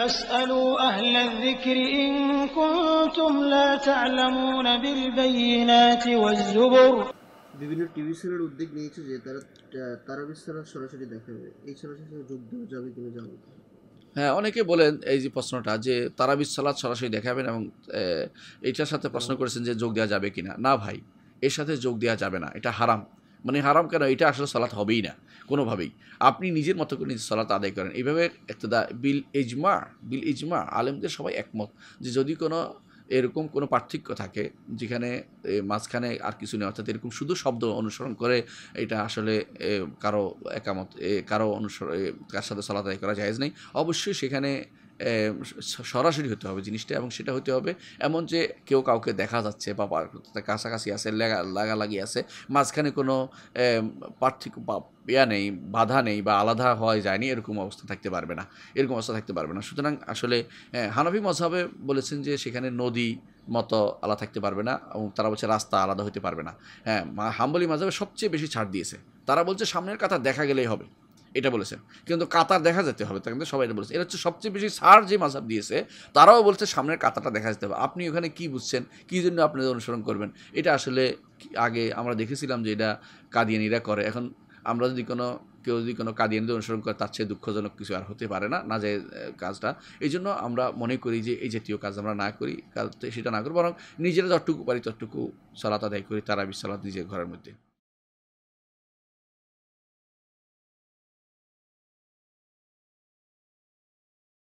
বিভিন্ন TV channel উদ্যোগ নিয়েছে যে তারা তারা সালাত সরাসরি দেখাবে এই সরাসরি যোগ দিয়ে যাবে কিনা যাবে হ্যাঁ অনেকে বলেন এই যে প্রশ্নটা যে তারা সালাত সরাসরি দেখাবেন এবং এটার সাথে প্রশ্ন করেছেন যে যোগ দেওয়া যাবে কিনা না ভাই এর সাথে যোগ দেওয়া যাবে না এটা হারাম মানে হারাম কেন এটা আসলে সলাৎ হবেই না কোনোভাবেই আপনি নিজের মতো করে নিজের সলাৎ আদায় করেন এইভাবে একটা বিল ইজমা বিল ইজমা আলেমদের সবাই একমত যে যদি কোনো এরকম কোনো পার্থক্য থাকে যেখানে মাঝখানে আর কিছু নেই অর্থাৎ এরকম শুধু শব্দ অনুসরণ করে এটা আসলে কারো একামত কারো অনুসরণ কার সাথে সলাতে করা যায়জ নেই অবশ্যই সেখানে সরাসরি হতে হবে জিনিসটা এবং সেটা হতে হবে এমন যে কেউ কাউকে দেখা যাচ্ছে বা কাছাকাছি আছে লাগালাগি আছে মাঝখানে কোনো পার্থক্য ইয়া নেই বাধা নেই বা আলাদা হওয়া যায়নি এরকম অবস্থা থাকতে পারবে না এরকম অবস্থা থাকতে পারবে না সুতরাং আসলে হানভি মজাবে বলেছেন যে সেখানে নদী মতো আলাদা থাকতে পারবে না এবং তারা বলছে রাস্তা আলাদা হতে পারবে না হ্যাঁ হাম্বলি মাঝাবে সবচেয়ে বেশি ছাড় দিয়েছে তারা বলছে সামনের কথা দেখা গেলেই হবে এটা বলেছে কিন্তু কাতার দেখা যেতে হবে তা কিন্তু সবাই এটা বলেছে এটা হচ্ছে সবচেয়ে বেশি সার যে মাসাব দিয়েছে তারাও বলছে সামনের কাতারটা দেখা যেতে হবে আপনি ওখানে কি বুঝছেন কী জন্য আপনি অনুসরণ করবেন এটা আসলে আগে আমরা দেখেছিলাম যে এটা কাদিয়ানিরা করে এখন আমরা যদি কোনো কেউ যদি কোনো কাদিয়ানিদের অনুসরণ করে তার চেয়ে দুঃখজনক কিছু আর হতে পারে না না যে কাজটা এই জন্য আমরা মনে করি যে এই জাতীয় কাজ আমরা না করি সেটা না করি বরং নিজেরা যতটুকু পারি ততটুকু সলাত আদায় করি তারা বিশ্বালাত নিজের ঘরের মধ্যে